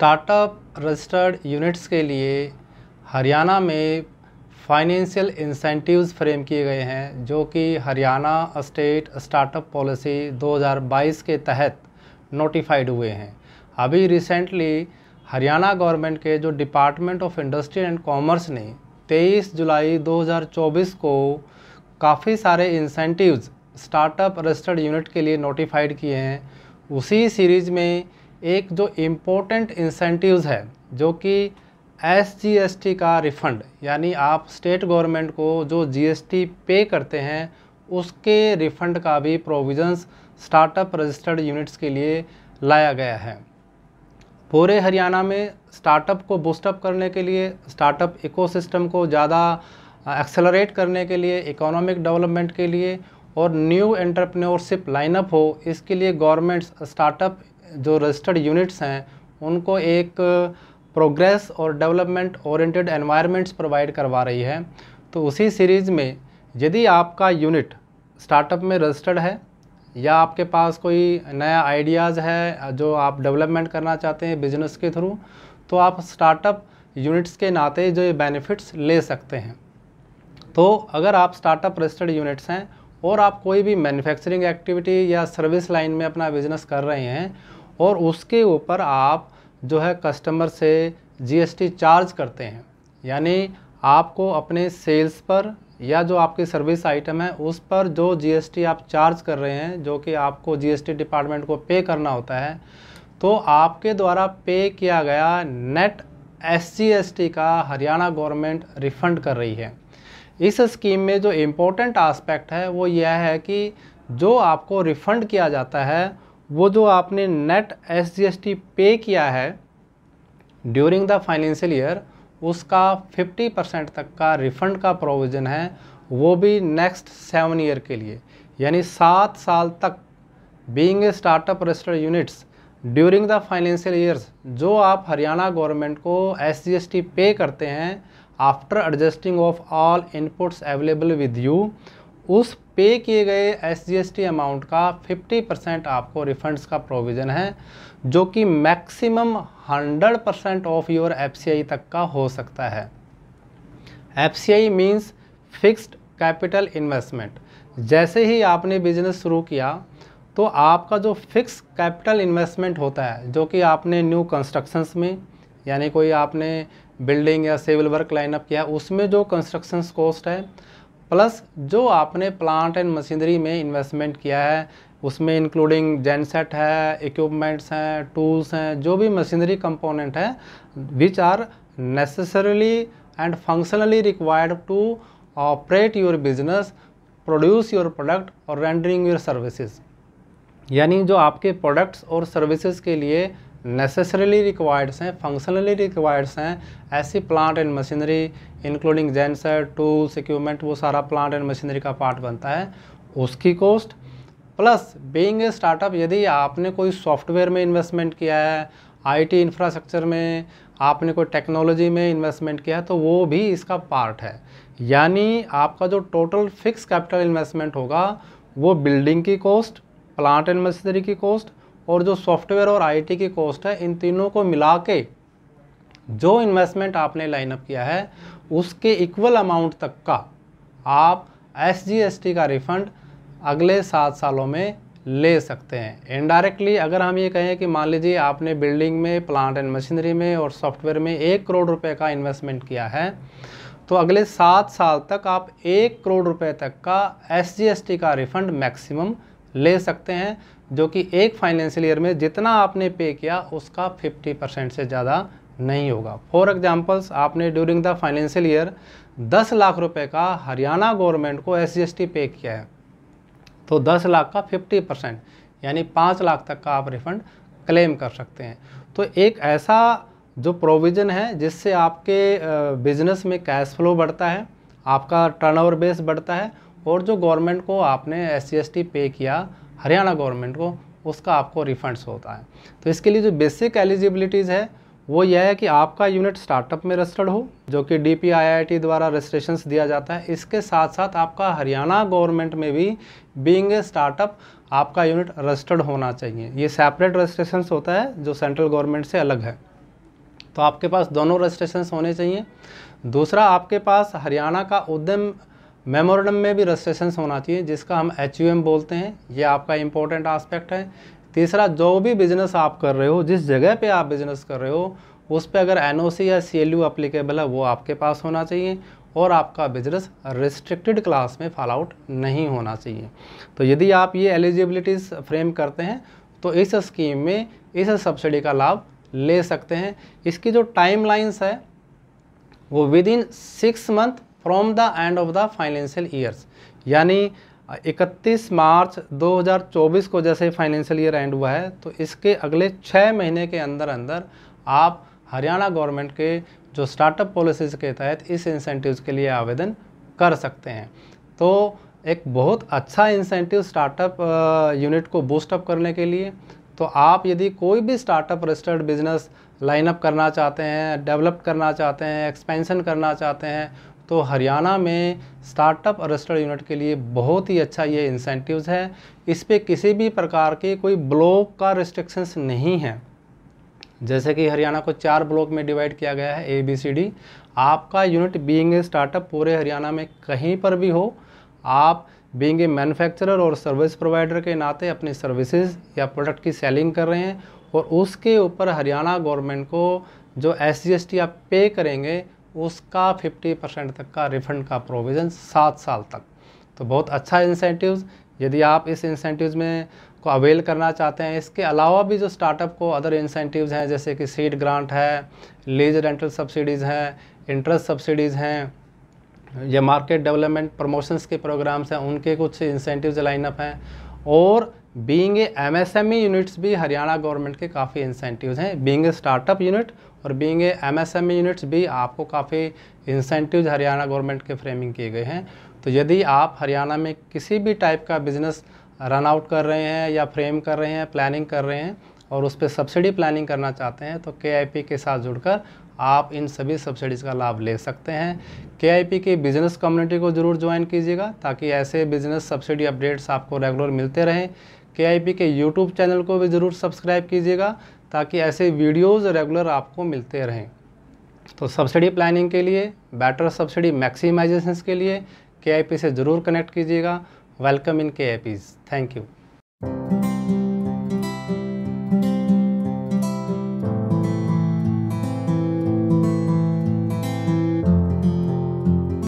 startup registered units के लिए हरियाणा में फाइनेंशियल इंसेंटिव्स फ्रेम किए गए हैं जो कि हरियाणा स्टेट स्टार्टअप पॉलिसी 2022 के तहत नोटिफाइड हुए हैं अभी रिसेंटली हरियाणा गवर्नमेंट के जो department of industry and commerce ने 23 जुलाई 2024 को काफ़ी सारे इंसेंटिव्स स्टार्टअप रजिस्टर्ड यूनिट के लिए नोटिफाइड किए हैं उसी सीरीज़ में एक जो इम्पोर्टेंट इंसेंटिव्स है जो कि एस जी का रिफ़ंड यानी आप स्टेट गवर्नमेंट को जो जीएसटी पे करते हैं उसके रिफ़ंड का भी प्रोविजंस स्टार्टअप रजिस्टर्ड यूनिट्स के लिए लाया गया है पूरे हरियाणा में स्टार्टअप को बूस्टअप करने के लिए स्टार्टअप इकोसिस्टम को ज़्यादा एक्सेलरेट करने के लिए इकोनॉमिक डेवलपमेंट के लिए और न्यू एंटरप्रेन्योरशिप लाइनअप हो इसके लिए गवर्नमेंट्स स्टार्टअप जो रजिस्टर्ड यूनिट्स हैं उनको एक प्रोग्रेस uh, और डेवलपमेंट ओरिएंटेड एनवायरनमेंट्स प्रोवाइड करवा रही है तो उसी सीरीज़ में यदि आपका यूनिट स्टार्टअप में रजिस्टर्ड है या आपके पास कोई नया आइडियाज़ है जो आप डेवलपमेंट करना चाहते हैं बिजनेस के थ्रू तो आप स्टार्टअप यूनिट्स के नाते जो ये बेनिफिट्स ले सकते हैं तो अगर आप स्टार्टअप रजिस्टर्ड यूनिट्स हैं और आप कोई भी मैन्युफैक्चरिंग एक्टिविटी या सर्विस लाइन में अपना बिजनेस कर रहे हैं और उसके ऊपर आप जो है कस्टमर से जीएसटी चार्ज करते हैं यानी आपको अपने सेल्स पर या जो आपकी सर्विस आइटम है उस पर जो जीएसटी आप चार्ज कर रहे हैं जो कि आपको जीएसटी डिपार्टमेंट को पे करना होता है तो आपके द्वारा पे किया गया नेट एस का हरियाणा गवर्नमेंट रिफ़ंड कर रही है इस स्कीम में जो इम्पोर्टेंट आस्पेक्ट है वो यह है कि जो आपको रिफ़ंड किया जाता है वो जो आपने net S G S T pay किया है ड्यूरिंग द फाइनेंशियल ईयर उसका 50 परसेंट तक का रिफंड का प्रोविज़न है वो भी नेक्स्ट सेवन ईयर के लिए यानी सात साल तक being a startup registered units during the financial years जो आप हरियाणा गवर्नमेंट को S G S T pay करते हैं after adjusting of all inputs available with you उस पे किए गए एस जी अमाउंट का 50 परसेंट आपको रिफंड्स का प्रोविज़न है जो कि maximum 100 percent of your F तक का हो सकता है F C I means fixed capital investment जैसे ही आपने बिजनेस शुरू किया तो आपका जो फिक्स कैपिटल इन्वेस्टमेंट होता है जो कि आपने न्यू कंस्ट्रक्शंस में यानी कोई आपने बिल्डिंग या सिविल वर्क लाइनअप किया उसमें जो कंस्ट्रक्शंस कॉस्ट है प्लस जो आपने प्लांट एंड मशीनरी में इन्वेस्टमेंट किया है उसमें इंक्लूडिंग जेनसेट है इक्विपमेंट्स हैं टूल्स हैं जो भी मशीनरी कंपोनेंट है which are necessarily and functionally required to operate your business produce your product और रेंडरिंग योर सर्विसेज यानी जो आपके प्रोडक्ट्स और सर्विसेज के लिए नेसेसरली रिक्वायर्ड्स हैं फंक्शनली रिक्वायर्ड्स हैं ऐसी plant and machinery including genset tools equipment वो सारा प्लांट एंड मशीनरी का पार्ट बनता है उसकी cost plus being a startup यदि आपने कोई सॉफ्टवेयर में इन्वेस्टमेंट किया है आईटी इंफ्रास्ट्रक्चर में आपने कोई टेक्नोलॉजी में इन्वेस्टमेंट किया है तो वो भी इसका पार्ट है यानी आपका जो टोटल फिक्स कैपिटल इन्वेस्टमेंट होगा वो बिल्डिंग की कॉस्ट प्लांट एंड मशीनरी की कॉस्ट और जो सॉफ्टवेयर और आईटी की कॉस्ट है इन तीनों को मिला के जो इन्वेस्टमेंट आपने लाइनअप किया है उसके इक्वल अमाउंट तक का आप एस का रिफंड अगले सात सालों में ले सकते हैं इनडायरेक्टली अगर हम ये कहें कि मान लीजिए आपने बिल्डिंग में प्लांट एंड मशीनरी में और सॉफ्टवेयर में एक करोड़ रुपए का इन्वेस्टमेंट किया है तो अगले सात साल तक आप एक करोड़ रुपए तक का एस का रिफंड मैक्सिमम ले सकते हैं जो कि एक फाइनेंशियल ईयर में जितना आपने पे किया उसका 50 परसेंट से ज़्यादा नहीं होगा फॉर एग्जाम्पल्स आपने during the financial year 10 lakh रुपए का हरियाणा गवर्नमेंट को एस पे किया है तो 10 लाख का 50 परसेंट यानी 5 लाख तक का आप रिफंड क्लेम कर सकते हैं तो एक ऐसा जो प्रोविज़न है जिससे आपके बिजनेस में कैश फ्लो बढ़ता है आपका टर्नओवर बेस बढ़ता है और जो गवर्नमेंट को आपने एस सी पे किया हरियाणा गवर्नमेंट को उसका आपको रिफंड्स होता है तो इसके लिए जो बेसिक एलिजिबिलिटीज़ है वो यह है कि आपका यूनिट स्टार्टअप में रजिस्टर्ड हो जो कि D P I I T द्वारा रजिस्ट्रेशन दिया जाता है इसके साथ साथ आपका हरियाणा गवर्नमेंट में भी बींग ए स्टार्टअप आपका यूनिट रजिस्टर्ड होना चाहिए ये सेपरेट रजिस्ट्रेशन होता है जो सेंट्रल गवर्नमेंट से अलग है तो आपके पास दोनों रजिस्ट्रेशन होने चाहिए दूसरा आपके पास हरियाणा का उद्यम मेमोरेंडम में भी रजिस्ट्रेशन होना चाहिए जिसका हम एच बोलते हैं ये आपका इंपॉर्टेंट आस्पेक्ट है तीसरा जो भी बिज़नेस आप कर रहे हो जिस जगह पे आप बिज़नेस कर रहे हो उस पर अगर एन या सी एल अप्लीकेबल है वो आपके पास होना चाहिए और आपका बिजनेस रिस्ट्रिक्टेड क्लास में फॉल आउट नहीं होना चाहिए तो यदि आप ये एलिजिबिलिटीज़ फ्रेम करते हैं तो इस स्कीम में इस सब्सिडी का लाभ ले सकते हैं इसकी जो टाइम लाइन्स है वो within six month from the end of the financial years यानी 31 मार्च 2024 को जैसे फाइनेंशियल ईयर एंड हुआ है तो इसके अगले छः महीने के अंदर अंदर आप हरियाणा गवर्नमेंट के जो स्टार्टअप पॉलिसीज़ के तहत इस इंसेंटिव्स के लिए आवेदन कर सकते हैं तो एक बहुत अच्छा इंसेंटिव स्टार्टअप यूनिट को बूस्टअप करने के लिए तो आप यदि कोई भी स्टार्टअप रजिस्टर्ड बिजनेस लाइनअप करना चाहते हैं डेवलप करना चाहते हैं एक्सपेंशन करना चाहते हैं तो हरियाणा में स्टार्टअप रजिस्टर्ड यूनिट के लिए बहुत ही अच्छा ये इंसेंटिव्स है इस पर किसी भी प्रकार के कोई ब्लॉक का रिस्ट्रिक्शंस नहीं है जैसे कि हरियाणा को चार ब्लॉक में डिवाइड किया गया है ए बी सी डी आपका यूनिट बीइंग ए स्टार्टअप पूरे हरियाणा में कहीं पर भी हो आप बीइंग ए मैन्युफैक्चरर और सर्विस प्रोवाइडर के नाते अपनी सर्विसेज या प्रोडक्ट की सेलिंग कर रहे हैं और उसके ऊपर हरियाणा गवर्नमेंट को जो एस सी आप पे करेंगे उसका 50 परसेंट तक का रिफंड का प्रोविज़न सात साल तक तो बहुत अच्छा इंसेंटिव्स यदि आप इस इंसेंटिव्स में को अवेल करना चाहते हैं इसके अलावा भी जो स्टार्टअप को अदर इंसेंटिव्स हैं जैसे कि सीड ग्रांट है लीज रेंटल सब्सिडीज़ हैं इंटरेस्ट सब्सिडीज़ हैं या मार्केट डेवलपमेंट प्रमोशंस के प्रोग्राम्स हैं उनके कुछ इंसेंटिव लाइनअप हैं और being M S M E units भी हरियाणा गवर्नमेंट के काफ़ी इंसेंटिव्स हैं बींग ए स्टार्टअप यूनिट और एम एस एम यूनिट्स भी आपको काफ़ी इंसेंटिव हरियाणा गवर्नमेंट के फ्रेमिंग किए गए हैं तो यदि आप हरियाणा में किसी भी टाइप का बिजनेस रन आउट कर रहे हैं या फ्रेम कर रहे हैं प्लानिंग कर रहे हैं और उस पर सब्सिडी प्लानिंग करना चाहते हैं तो के के साथ जुड़कर आप इन सभी सब्सिडीज़ का लाभ ले सकते हैं के के बिज़नेस कम्युनिटी को ज़रूर ज्वाइन कीजिएगा ताकि ऐसे बिज़नेस सब्सिडी अपडेट्स आपको रेगुलर मिलते रहें के के यूट्यूब चैनल को भी ज़रूर सब्सक्राइब कीजिएगा ताकि ऐसे वीडियोस रेगुलर आपको मिलते रहें तो सब्सिडी प्लानिंग के लिए बेटर सब्सिडी मैक्सिमाइजेशन के लिए के से ज़रूर कनेक्ट कीजिएगा वेलकम इन के थैंक यू